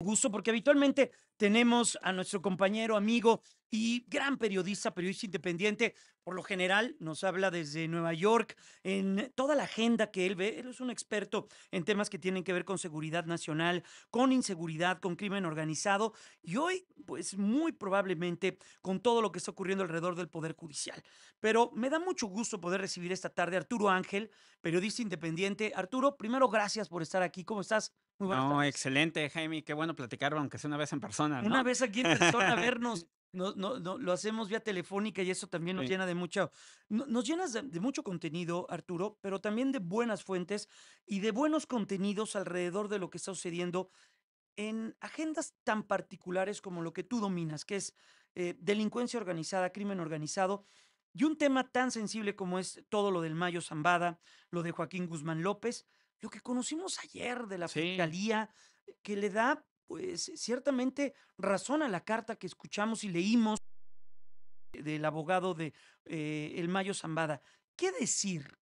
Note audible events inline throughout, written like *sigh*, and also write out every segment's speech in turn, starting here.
gusto porque habitualmente tenemos a nuestro compañero, amigo y gran periodista, periodista independiente. Por lo general nos habla desde Nueva York en toda la agenda que él ve. Él es un experto en temas que tienen que ver con seguridad nacional, con inseguridad, con crimen organizado y hoy, pues muy probablemente con todo lo que está ocurriendo alrededor del Poder Judicial. Pero me da mucho gusto poder recibir esta tarde a Arturo Ángel, periodista independiente. Arturo, primero gracias por estar aquí. ¿Cómo estás? Muy no, excelente, Jaime. Qué bueno platicar, aunque sea una vez en persona. Una vez aquí en persona, *laughs* vernos no, no, lo hacemos vía telefónica y eso también nos llena de mucho nos llenas de, mucho contenido, Arturo, pero también de buenas fuentes y de buenos contenidos alrededor de lo que está sucediendo en agendas tan particulares como lo que tú dominas, que es eh, delincuencia organizada, crimen organizado, y un tema tan sensible como es todo lo del Mayo Zambada, lo de Joaquín Guzmán López, lo que conocimos ayer de la Fiscalía, eh, que le da pues ciertamente razona la carta que escuchamos y leímos del abogado de eh, El Mayo Zambada. ¿Qué decir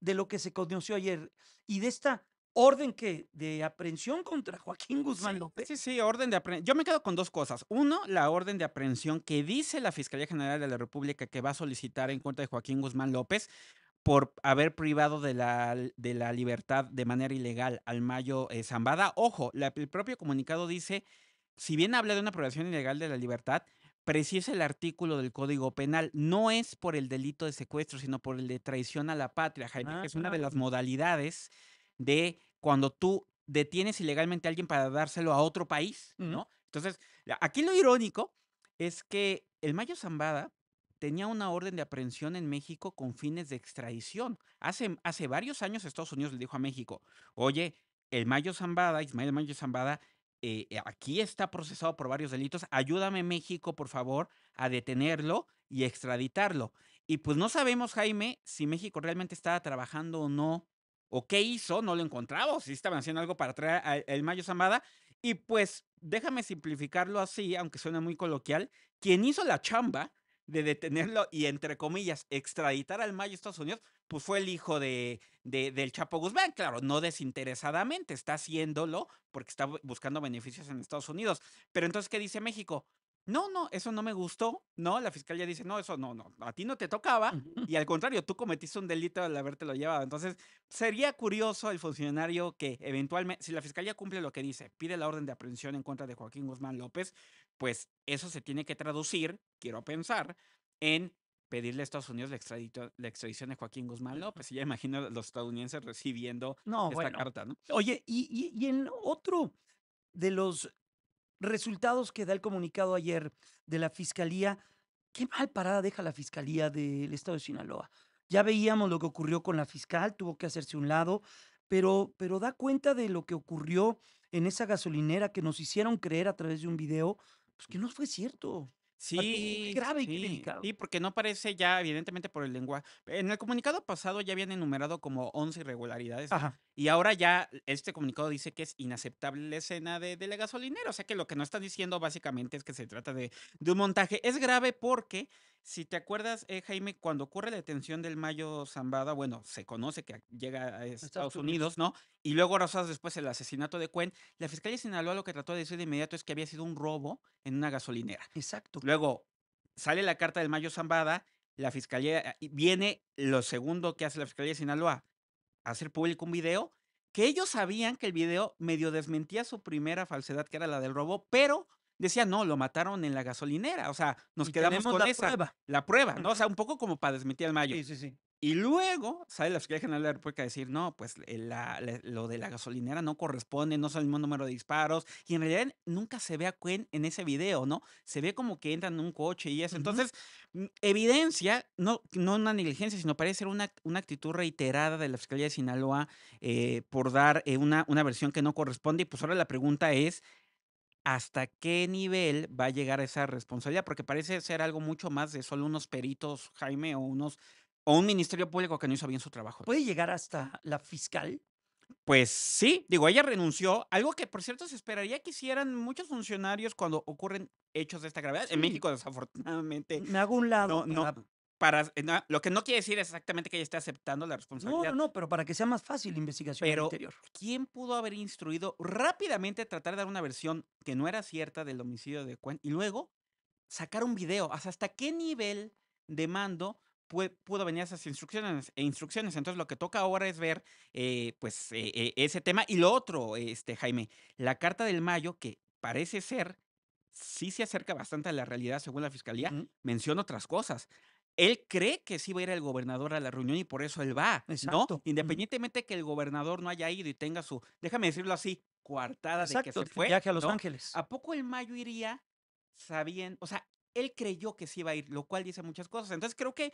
de lo que se conoció ayer y de esta orden que de aprehensión contra *laughs* Joaquín Guzmán López? Sí, sí, orden de aprehensión. Yo me quedo con dos cosas. Uno, la orden de aprehensión que dice la Fiscalía General de la República que va a solicitar en contra de Joaquín Guzmán López por haber privado de la, de la libertad de manera ilegal al Mayo eh, Zambada. Ojo, el propio comunicado dice, si bien habla de una privación ilegal de la libertad, precisa el artículo del Código Penal. No es por el delito de secuestro, sino por el de traición a la patria, Jaime, que ah, es una de las modalidades de cuando tú detienes ilegalmente a alguien para dárselo a otro país, ¿no? Entonces, aquí lo irónico es que el Mayo Zambada tenía una orden de aprehensión en México con fines de extradición. Hace, hace varios años Estados Unidos le dijo a México, oye, el Mayo Zambada, Ismael Mayo Zambada, eh, eh, aquí está procesado por varios delitos, ayúdame México, por favor, a detenerlo y extraditarlo. Y pues no sabemos, Jaime, si México realmente estaba trabajando o no, o qué hizo, no lo encontramos, si estaban haciendo algo para traer al el Mayo Zambada. Y pues déjame simplificarlo así, aunque suena muy coloquial, quien hizo la chamba de detenerlo y, entre comillas, extraditar al Mayo a Estados Unidos, pues fue el hijo de, de, del Chapo Guzmán. Claro, no desinteresadamente, está haciéndolo porque está buscando beneficios en Estados Unidos. Pero entonces, ¿qué dice México? no, no, eso no me gustó, ¿no? La fiscalía dice, no, eso no, no, a ti no te tocaba y al contrario, tú cometiste un delito al lo llevado. Entonces, sería curioso el funcionario que eventualmente, si la fiscalía cumple lo que dice, pide la orden de aprehensión en contra de Joaquín Guzmán López, pues eso se tiene que traducir, quiero pensar, en pedirle a Estados Unidos la, extradición de Joaquín Guzmán López. Y ya imagino a los estadounidenses recibiendo esta carta, ¿no? Oye, y, y en otro de los resultados que da el comunicado ayer de la Fiscalía, qué mal parada deja la Fiscalía del Estado de Sinaloa. Ya veíamos lo que ocurrió con la fiscal, tuvo que hacerse un lado, pero, pero da cuenta de lo que ocurrió en esa gasolinera que nos hicieron creer a través de un video, pues que no fue cierto. Sí, grave y sí, sí, porque no parece ya, evidentemente, por el lenguaje. En el comunicado pasado ya habían enumerado como 11 irregularidades. Y ahora ya este comunicado dice que es inaceptable la escena de, de, la gasolinera. O sea que lo que no están diciendo básicamente es que se trata de, de un montaje. Es grave porque si te acuerdas, eh, Jaime, cuando ocurre la detención del Mayo Zambada, bueno, se conoce que llega a Estados, Unidos, ¿no? Y luego, horas después, el asesinato de Cuen, la fiscalía de Sinaloa lo que trató de decir de inmediato es que había sido un robo en una gasolinera. Exacto. Luego sale la carta del Mayo Zambada, la fiscalía, viene lo segundo que hace la fiscalía de Sinaloa, hacer público un video que ellos sabían que el video medio desmentía su primera falsedad, que era la del robo, pero decía, no, lo mataron en la gasolinera. O sea, nos quedamos con la Prueba. La prueba, ¿no? O sea, un poco como para desmentir al mayo. Sí, sí, sí. Y luego sale la Fiscalía General de la República a decir, no, pues eh, lo de la gasolinera no corresponde, no son el mismo número de disparos. Y en realidad nunca se ve a Quinn en ese video, ¿no? Se ve como que entra en un coche y eso. Entonces, mm, evidencia, no, no una negligencia, sino parece ser una, una actitud reiterada de la Fiscalía de Sinaloa eh, por dar eh, una, una versión que no corresponde. Y pues ahora la pregunta es, hasta qué nivel va a llegar esa responsabilidad, porque parece ser algo mucho más de solo unos peritos, Jaime, o unos o un ministerio público que no hizo bien su trabajo. ¿Puede llegar hasta la fiscal? Pues sí, digo, ella renunció, algo que por cierto se esperaría que hicieran muchos funcionarios cuando ocurren hechos de esta gravedad. En México, desafortunadamente. Me hago un lado no, no, eh, lo que no quiere decir exactamente que ella esté aceptando la responsabilidad. No, no, pero para que sea más fácil la investigación pero, interior. ¿Quién pudo haber instruido rápidamente tratar de dar una versión que no era cierta del homicidio de cuen y luego sacar un video? ¿Hasta qué nivel de mando pudo venir esas e instrucciones Entonces lo que toca ahora es ver eh, pues eh, ese tema. Y lo otro, este, Jaime, la carta del mayo, que parece ser, sí se acerca bastante a la realidad según la fiscalía, menciona otras cosas él cree que sí va a ir el gobernador a la reunión y por eso él va, ¿no? Independientemente que el gobernador no haya ido y tenga su, déjame decirlo así, coartada de que se fue. Viaje a Los Ángeles. ¿A poco el Mayo iría sabiendo, o sea, él creyó que sí iba a ir, lo cual dice muchas cosas. Entonces creo que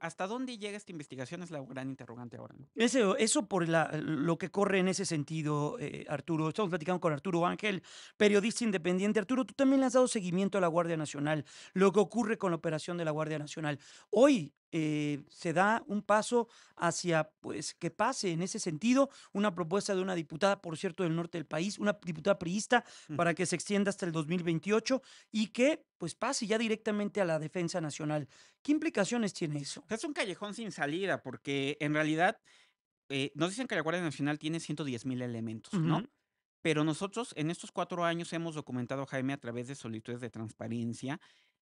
hasta dónde llega esta investigación es la gran interrogante ahora. Eso, eso por lo que corre en ese sentido, eh, Arturo. Estamos platicando con Arturo Ángel, periodista independiente. Arturo, tú también le has dado seguimiento a la Guardia Nacional, lo que ocurre con la operación de la Guardia Nacional. Hoy eh, se da un paso hacia pues que pase en ese sentido una propuesta de una diputada, por cierto, del norte del país, una diputada priista, para que se extienda hasta el 2028 y que pues pase ya directamente a la defensa nacional. ¿Qué implicaciones tiene eso? Es un callejón sin salida, porque en realidad eh, nos dicen que la Guardia Nacional tiene 110 mil elementos, ¿no? Pero nosotros en estos cuatro años hemos documentado, Jaime, a través de solicitudes de transparencia,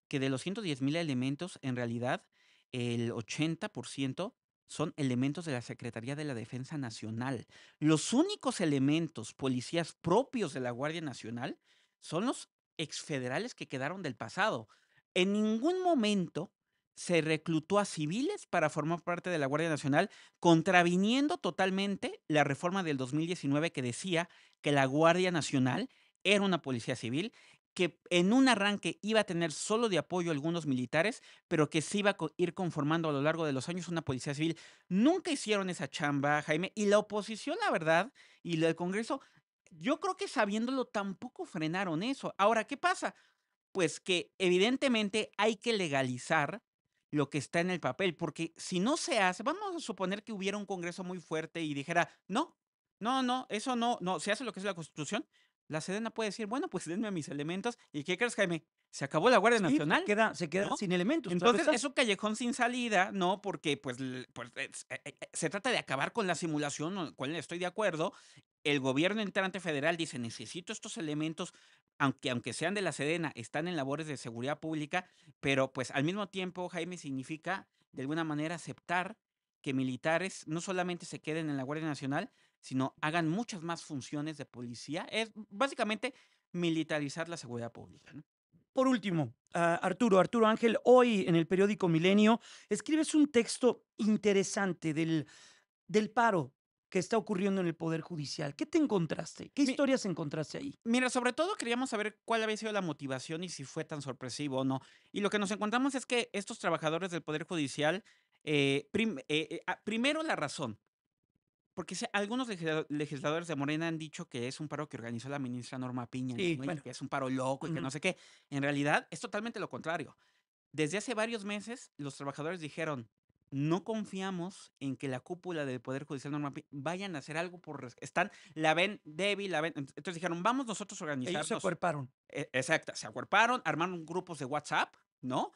que de los 110 mil elementos, en realidad, el 80% son elementos de la Secretaría de la Defensa Nacional. Los únicos elementos policías propios de la Guardia Nacional son los exfederales que quedaron del pasado. En ningún momento se reclutó a civiles para formar parte de la Guardia Nacional, contraviniendo totalmente la reforma del 2019 que decía que la Guardia Nacional era una policía civil que en un arranque iba a tener solo de apoyo algunos militares, pero que se iba a ir conformando a lo largo de los años una policía civil. Nunca hicieron esa chamba, Jaime, y la oposición, la verdad, y el Congreso, yo creo que sabiéndolo tampoco frenaron eso. Ahora, ¿qué pasa? Pues que evidentemente hay que legalizar lo que está en el papel, porque si no se hace, vamos a suponer que hubiera un Congreso muy fuerte y dijera, no, no, no, eso no, no, se hace lo que es la Constitución, la Sedena puede decir, bueno, pues denme mis elementos. ¿Y qué crees, Jaime? Se acabó la Guardia Nacional. Se queda, se queda sin elementos. Entonces es un callejón sin salida, ¿no? Porque pues, pues eh, eh, eh, se trata de acabar con la simulación, con la cual estoy de acuerdo. El gobierno entrante federal dice, necesito estos elementos, aunque, aunque sean de la Sedena, están en labores de seguridad pública, pero pues al mismo tiempo, Jaime, significa de alguna manera aceptar que militares no solamente se queden en la Guardia Nacional, sino hagan muchas más funciones de policía. Es básicamente militarizar la seguridad pública. Por último, ah, Arturo, Arturo Ángel, hoy en el periódico Milenio escribes un texto interesante del, del paro que está ocurriendo en el Poder Judicial. ¿Qué te encontraste? ¿Qué historias encontraste ahí? Mira, sobre todo queríamos saber cuál había sido la motivación y si fue tan sorpresivo o no. Y lo que nos encontramos es que estos trabajadores del Poder Judicial, eh, eh, eh, ah, primero la razón, porque algunos legisladores de Morena han dicho que es un paro que organizó la ministra Norma Piña, que es un paro loco y que no sé qué. En realidad es totalmente lo contrario. Desde hace varios meses los trabajadores dijeron, no confiamos en que la cúpula del Poder Judicial Norma Piña vayan a hacer algo por... Están, la ven débil, la ven... Entonces dijeron, vamos nosotros a organizarnos. Ellos se acuerparon. E-, exacto, se acuerparon, armaron grupos de WhatsApp, ¿no?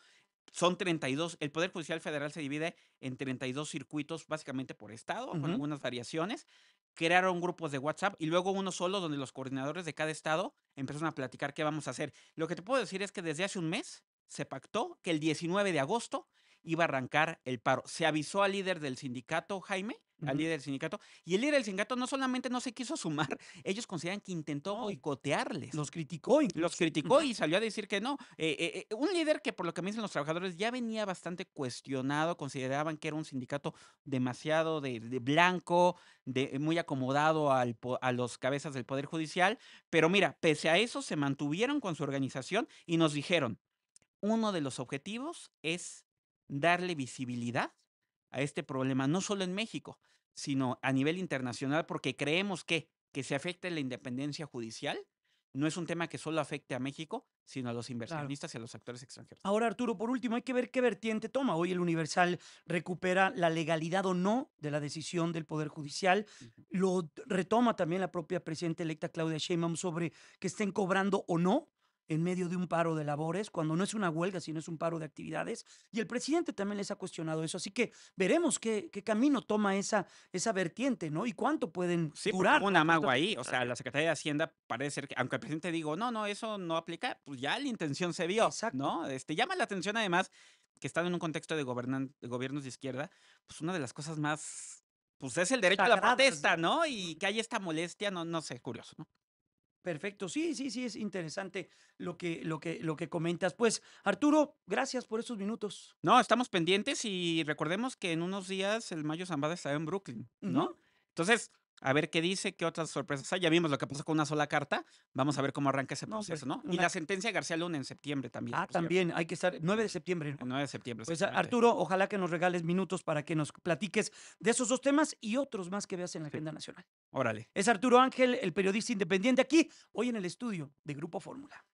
son 32, el Poder Judicial Federal se divide en 32 circuitos, básicamente por estado, con algunas variaciones. Crearon grupos de WhatsApp y luego uno solo donde los coordinadores de cada estado empezaron a platicar qué vamos a hacer. Lo que te puedo decir es que desde hace un mes se pactó que el 19 de agosto iba a arrancar el paro. Se avisó al líder del sindicato, Jaime, al líder del sindicato. Y el líder del sindicato no solamente no se quiso sumar, *laughs* ellos consideran que intentó boicotearles. Los criticó. Los criticó y salió a decir que no. Eh, eh, eh, un líder que por lo que me dicen los trabajadores ya venía bastante cuestionado, consideraban que era un sindicato demasiado blanco, de, muy acomodado al, a los cabezas del Poder Judicial. Pero mira, pese a eso se mantuvieron con su organización y nos dijeron, uno de los objetivos es darle visibilidad a este problema, no solo en México, sino a nivel internacional, porque creemos que que se afecte la independencia judicial no es un tema que solo afecte a México, sino a los inversionistas y a los actores extranjeros. Ahora, Arturo, por último, hay que ver qué vertiente toma. Hoy el Universal recupera la legalidad o no de la decisión del Poder Judicial. Lo retoma también la propia presidenta electa Claudia Sheinbaum sobre que estén cobrando o no en medio de un paro de labores, cuando no es una huelga, sino es un paro de actividades. Y el presidente también les ha cuestionado eso. Así que veremos qué, qué camino toma esa, esa vertiente, ¿no? Y cuánto pueden sí, una amago ahí. O sea, la Secretaría de Hacienda parece ser que, aunque el presidente digo, no, no, eso no aplica, pues ya la intención se vio, ¿no? Este, llama la atención además que están en un contexto de, de gobiernos de izquierda, pues una de las cosas más pues es el derecho a la protesta, ¿no? Y que hay esta molestia, no, no sé, curioso, ¿no? Perfecto, sí, sí, sí, es interesante lo que, lo que, lo que comentas. Pues, Arturo, gracias por esos minutos. No, estamos pendientes y recordemos que en unos días el Mayo Zambada está en Brooklyn, ¿no? Entonces, a ver qué dice, qué otras sorpresas hay. Ya vimos lo que pasó con una sola carta. Vamos a ver cómo arranca ese proceso, ¿no? Y la sentencia de García Luna en septiembre también. Ah, también. Hay que estar. 9 de septiembre. 9 de septiembre. Pues Arturo, ojalá que nos regales minutos para que nos platiques de esos dos temas y otros más que veas en la agenda nacional. Órale. Es Arturo Ángel, el periodista independiente, aquí, hoy en el estudio de Grupo Fórmula.